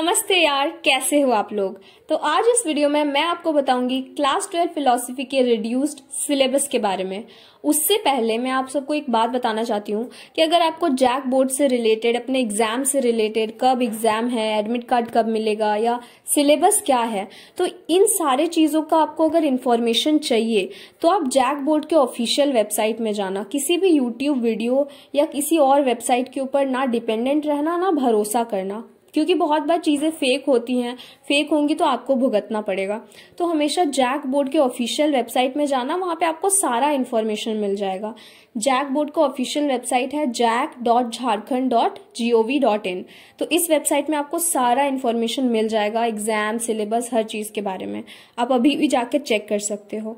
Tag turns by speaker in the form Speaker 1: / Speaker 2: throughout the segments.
Speaker 1: नमस्ते यार कैसे हो आप लोग तो आज इस वीडियो में मैं आपको बताऊंगी क्लास ट्वेल्व फिलोसफी के रिड्यूस्ड सिलेबस के बारे में उससे पहले मैं आप सबको एक बात बताना चाहती हूँ कि अगर आपको जैक बोर्ड से रिलेटेड अपने एग्जाम से रिलेटेड कब एग्जाम है एडमिट कार्ड कब मिलेगा या सिलेबस क्या है तो इन सारे चीज़ों का आपको अगर इन्फॉर्मेशन चाहिए तो आप जैक बोर्ड के ऑफिशियल वेबसाइट में जाना किसी भी यूट्यूब वीडियो या किसी और वेबसाइट के ऊपर ना डिपेंडेंट रहना ना भरोसा करना क्योंकि बहुत बार चीज़ें फेक होती हैं फेक होंगी तो आपको भुगतना पड़ेगा तो हमेशा जैक बोर्ड के ऑफिशियल वेबसाइट में जाना वहाँ पे आपको सारा इन्फॉर्मेशन मिल जाएगा जैक बोर्ड का ऑफिशियल वेबसाइट है JAC dot Jharkhand dot G O V dot in तो इस वेबसाइट में आपको सारा इन्फॉर्मेशन मिल जाएगा एग्जाम सिलेबस हर चीज़ के बारे में आप अभी भी जाकर चेक कर सकते हो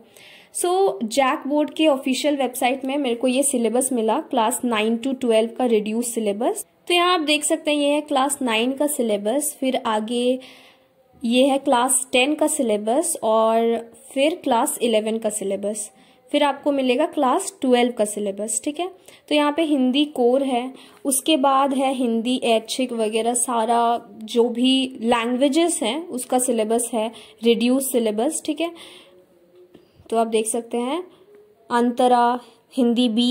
Speaker 1: सो जैक बोर्ड के ऑफिशियल वेबसाइट में मेरे को ये सिलेबस मिला क्लास नाइन टू ट्वेल्व का रिड्यूस सिलेबस तो यहाँ आप देख सकते हैं ये है क्लास नाइन का सिलेबस फिर आगे ये है क्लास टेन का सिलेबस और फिर क्लास इलेवन का सिलेबस फिर आपको मिलेगा क्लास ट्वेल्व का सिलेबस ठीक है तो यहाँ पे हिंदी कोर है उसके बाद है हिंदी ऐच्छिक वगैरह सारा जो भी लैंग्वेजेस हैं उसका सिलेबस है रिड्यूस सिलेबस ठीक है तो आप देख सकते हैं Antara Hindi B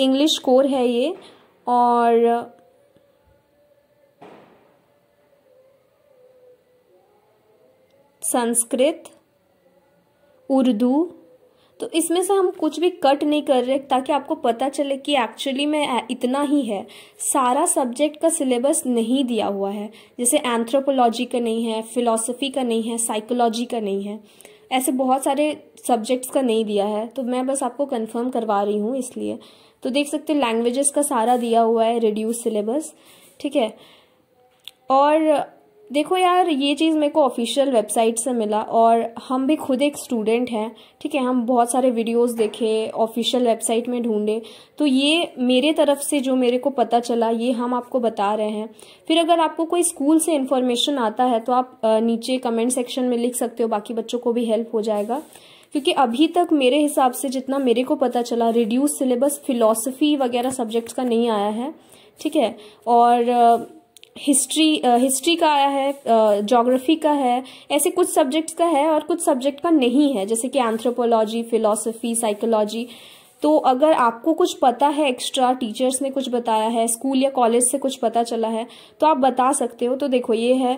Speaker 1: English core है ये और संस्कृत उर्दू तो इसमें से हम कुछ भी कट नहीं कर रहे ताकि आपको पता चले कि एक्चुअली में इतना ही है सारा सब्जेक्ट का सिलेबस नहीं दिया हुआ है जैसे एंथ्रोपोलॉजी का नहीं है फिलॉसफी का नहीं है साइकोलॉजी का नहीं है ऐसे बहुत सारे सब्जेक्ट्स का नहीं दिया है तो मैं बस आपको कंफर्म करवा रही हूँ इसलिए तो देख सकते हैं लैंग्वेजेस का सारा दिया हुआ है रिड्यूस सिलेबस ठीक है और देखो यार ये चीज़ मेरे को ऑफिशियल वेबसाइट से मिला और हम भी खुद एक स्टूडेंट हैं ठीक है हम बहुत सारे वीडियोस देखे ऑफिशियल वेबसाइट में ढूंढे तो ये मेरे तरफ से जो मेरे को पता चला ये हम आपको बता रहे हैं फिर अगर आपको कोई स्कूल से इन्फॉर्मेशन आता है तो आप नीचे कमेंट सेक्शन में लिख सकते हो बाकी बच्चों को भी हेल्प हो जाएगा क्योंकि अभी तक मेरे हिसाब से जितना मेरे को पता चला रिड्यूस सिलेबस फिलोसफी वगैरह सब्जेक्ट्स का नहीं आया है ठीक है और हिस्ट्री हिस्ट्री uh, का आया है जोग्राफी uh, का है ऐसे कुछ सब्जेक्ट्स का है और कुछ सब्जेक्ट का नहीं है जैसे कि एंथ्रोपोलॉजी फिलोसफी साइकोलॉजी तो अगर आपको कुछ पता है एक्स्ट्रा टीचर्स ने कुछ बताया है स्कूल या कॉलेज से कुछ पता चला है तो आप बता सकते हो तो देखो ये है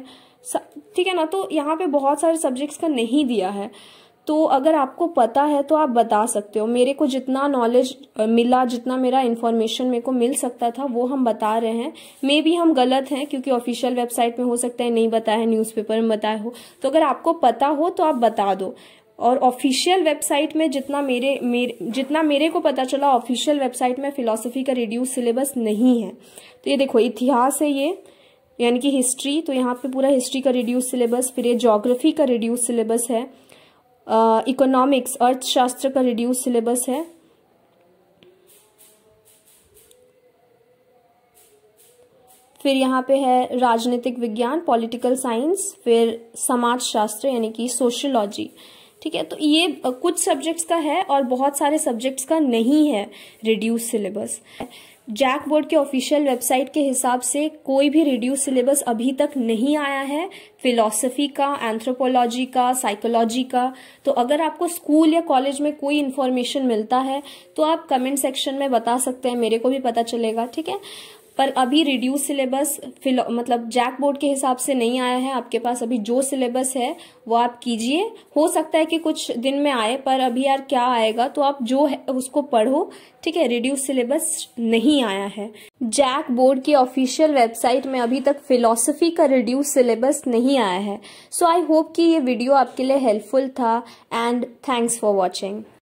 Speaker 1: ठीक है ना तो यहाँ पे बहुत सारे सब्जेक्ट्स का नहीं दिया है तो अगर आपको पता है तो आप बता सकते हो मेरे को जितना नॉलेज मिला जितना मेरा इन्फॉर्मेशन मेरे को मिल सकता था वो हम बता रहे हैं मे बी हम गलत हैं क्योंकि ऑफिशियल वेबसाइट में हो सकता है नहीं बताया है न्यूज़पेपर में बताया हो तो अगर आपको पता हो तो आप बता दो और ऑफिशियल वेबसाइट में जितना मेरे मेरे जितना मेरे को पता चला ऑफिशियल वेबसाइट में फिलोसफी का रिड्यूस सिलेबस नहीं है तो ये देखो इतिहास है ये यानी कि हिस्ट्री तो यहाँ पे पूरा हिस्ट्री का रिड्यूस सिलेबस फिर ये जोग्राफी का रिड्यूस सिलेबस है इकोनॉमिक्स uh, अर्थशास्त्र का रिड्यूस सिलेबस है फिर यहाँ पे है राजनीतिक विज्ञान पॉलिटिकल साइंस फिर समाजशास्त्र यानी कि सोशियोलॉजी ठीक है तो ये कुछ सब्जेक्ट्स का है और बहुत सारे सब्जेक्ट्स का नहीं है रिड्यूस सिलेबस जैक बोर्ड के ऑफिशियल वेबसाइट के हिसाब से कोई भी रिड्यूस सिलेबस अभी तक नहीं आया है फिलोसफी का एंथ्रोपोलॉजी का साइकोलॉजी का तो अगर आपको स्कूल या कॉलेज में कोई इन्फॉर्मेशन मिलता है तो आप कमेंट सेक्शन में बता सकते हैं मेरे को भी पता चलेगा ठीक है पर अभी रिड्यूस सिलेबस फिलो मतलब जैक बोर्ड के हिसाब से नहीं आया है आपके पास अभी जो सिलेबस है वो आप कीजिए हो सकता है कि कुछ दिन में आए पर अभी यार क्या आएगा तो आप जो है उसको पढ़ो ठीक है रिड्यूस सिलेबस नहीं आया है जैक बोर्ड की ऑफिशियल वेबसाइट में अभी तक फिलोसफी का रिड्यूस सिलेबस नहीं आया है सो आई होप कि ये वीडियो आपके लिए हेल्पफुल था एंड थैंक्स फॉर वॉचिंग